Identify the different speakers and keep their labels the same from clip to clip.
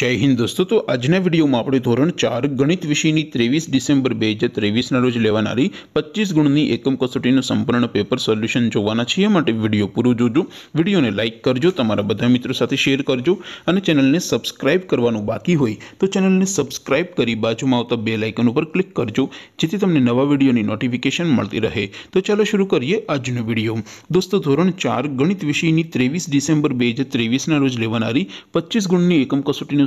Speaker 1: જય હિન્દ દોસ્તો તો આજના વિડીયોમાં આપણે ધોરણ ચાર ગણિત વિષયની ત્રેવીસ ડિસેમ્બર બે હજાર ત્રેવીસના રોજ લેવાનારી પચીસ ગુણની એકમ કસોટીનું સંપૂર્ણ પેપર સોલ્યુશન જોવાના છીએ માટે વિડીયો પૂરો જોજો વિડીયોને લાઇક કરજો તમારા બધા મિત્રો સાથે શેર કરજો અને ચેનલને સબસ્ક્રાઇબ કરવાનું બાકી હોય તો ચેનલને સબસ્ક્રાઇબ કરી બાજુમાં આવતા બે લાઇકન ઉપર ક્લિક કરજો જેથી તમને નવા વિડીયોની નોટિફિકેશન મળતી રહે તો ચાલો શરૂ કરીએ આજનો વિડીયો દોસ્તો ધોરણ ચાર ગણિત વિષયની ત્રેવીસ ડિસેમ્બર બે હજાર ત્રેવીસના રોજ લેવાનારી પચીસ ગુણની એકમ કસોટીનું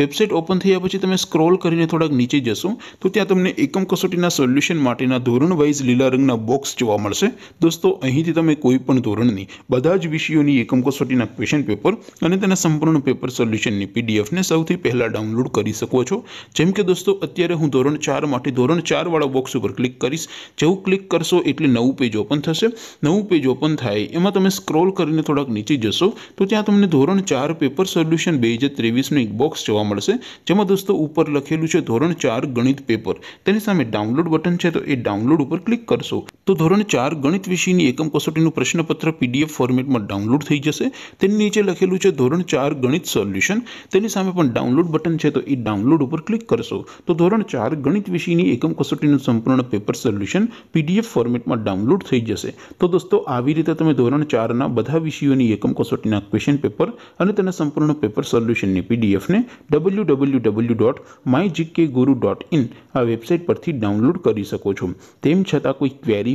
Speaker 1: વેબસાઇટ ઓપન થયા પછી તમે સ્ક્રોલ કરીને થોડાક નીચે જશો તો ત્યાં તમને એકમ કસોટીના સોલ્યુશન માટેના ધોરણ વાઇઝ લીલા રંગના બોક્સ જોવા મળશે દોસ્તો અહીંથી તમે કોઈ પણ ધોરણની બધા જ વિષયોની એકમ કસોટીના ક્વેશ્ચન પેપર અને તેના સંપૂર્ણ પેપર સોલ્યુશનની પીડીએફને સૌથી પહેલાં ડાઉનલોડ કરી શકો છો જેમ કે દોસ્તો અત્યારે હું ધોરણ ચાર માટે ધોરણ ચારવાળા બોક્સ ઉપર ક્લિક કરીશ જેવું ક્લિક કરશો એટલે નવું પેજ ઓપન થશે નવું પેજ ઓપન થાય એમાં તમે સ્ક્રોલ કરીને થોડાક નીચે જશો તો ત્યાં તમને ધોરણ ચાર પેપર સોલ્યુશન બે હજાર ત્રેવીસનું એક બોક્સ શુવા મળીશું જેમ દોસ્તો ઉપર લખેલું છે ધોરણ 4 ગણિત પેપર તેની સામે ડાઉનલોડ બટન છે તો એ ડાઉનલોડ ઉપર ક્લિક કરશો તો ધોરણ 4 ગણિત વિષયની એકમ કસોટીનું પ્રશ્નપત્ર પીડીએફ ફોર્મેટમાં ડાઉનલોડ થઈ જશે તે નીચે લખેલું છે ધોરણ 4 ગણિત સોલ્યુશન તેની સામે આપણ ડાઉનલોડ બટન છે તો ઈ ડાઉનલોડ ઉપર ક્લિક કરશો તો ધોરણ 4 ગણિત વિષયની એકમ કસોટીનું સંપૂર્ણ પેપર સોલ્યુશન પીડીએફ ફોર્મેટમાં ડાઉનલોડ થઈ જશે તો દોસ્તો આવી રીતે તમે ધોરણ 4 ના બધા વિષયોની એકમ કસોટીના ક્વેશ્ચન પેપર અને તેના સંપૂર્ણ પેપર સોલ્યુશનની પીડીએફ ને www.mygkguru.in આ વેબસાઈટ પરથી ડાઉનલોડ કરી શકો છો તેમ છતાં કોઈ ક્વેરી